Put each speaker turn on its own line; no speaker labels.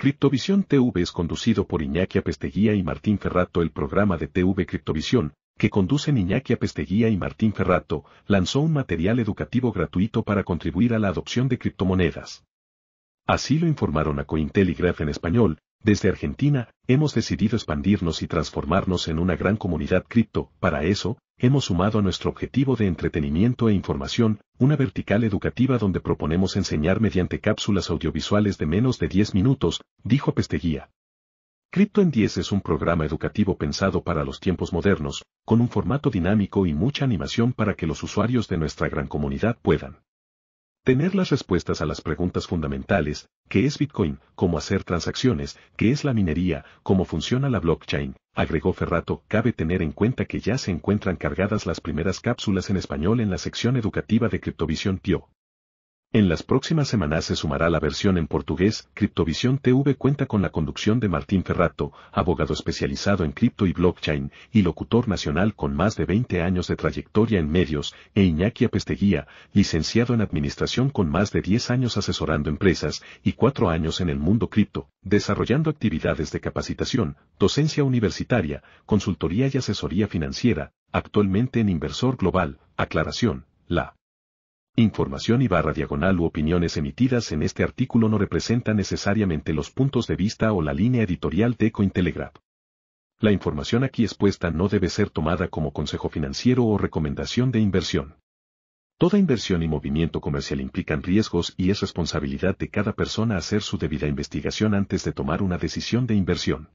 Criptovisión TV es conducido por Iñaki Apesteguía y Martín Ferrato. El programa de TV Criptovisión, que conducen Iñaki Apesteguía y Martín Ferrato, lanzó un material educativo gratuito para contribuir a la adopción de criptomonedas. Así lo informaron a Cointelegraph en español, desde Argentina, hemos decidido expandirnos y transformarnos en una gran comunidad cripto, para eso, hemos sumado a nuestro objetivo de entretenimiento e información, una vertical educativa donde proponemos enseñar mediante cápsulas audiovisuales de menos de 10 minutos, dijo Pesteguía. Crypto en 10 es un programa educativo pensado para los tiempos modernos, con un formato dinámico y mucha animación para que los usuarios de nuestra gran comunidad puedan Tener las respuestas a las preguntas fundamentales, ¿qué es Bitcoin? ¿Cómo hacer transacciones? ¿Qué es la minería? ¿Cómo funciona la blockchain? Agregó Ferrato, cabe tener en cuenta que ya se encuentran cargadas las primeras cápsulas en español en la sección educativa de Criptovisión Pio. En las próximas semanas se sumará la versión en portugués. Criptovisión TV cuenta con la conducción de Martín Ferrato, abogado especializado en cripto y blockchain y locutor nacional con más de 20 años de trayectoria en medios, e Iñaki Apesteguía, licenciado en administración con más de 10 años asesorando empresas y 4 años en el mundo cripto, desarrollando actividades de capacitación, docencia universitaria, consultoría y asesoría financiera, actualmente en Inversor Global, aclaración, la Información y barra diagonal u opiniones emitidas en este artículo no representan necesariamente los puntos de vista o la línea editorial de Cointelegraph. La información aquí expuesta no debe ser tomada como consejo financiero o recomendación de inversión. Toda inversión y movimiento comercial implican riesgos y es responsabilidad de cada persona hacer su debida investigación antes de tomar una decisión de inversión.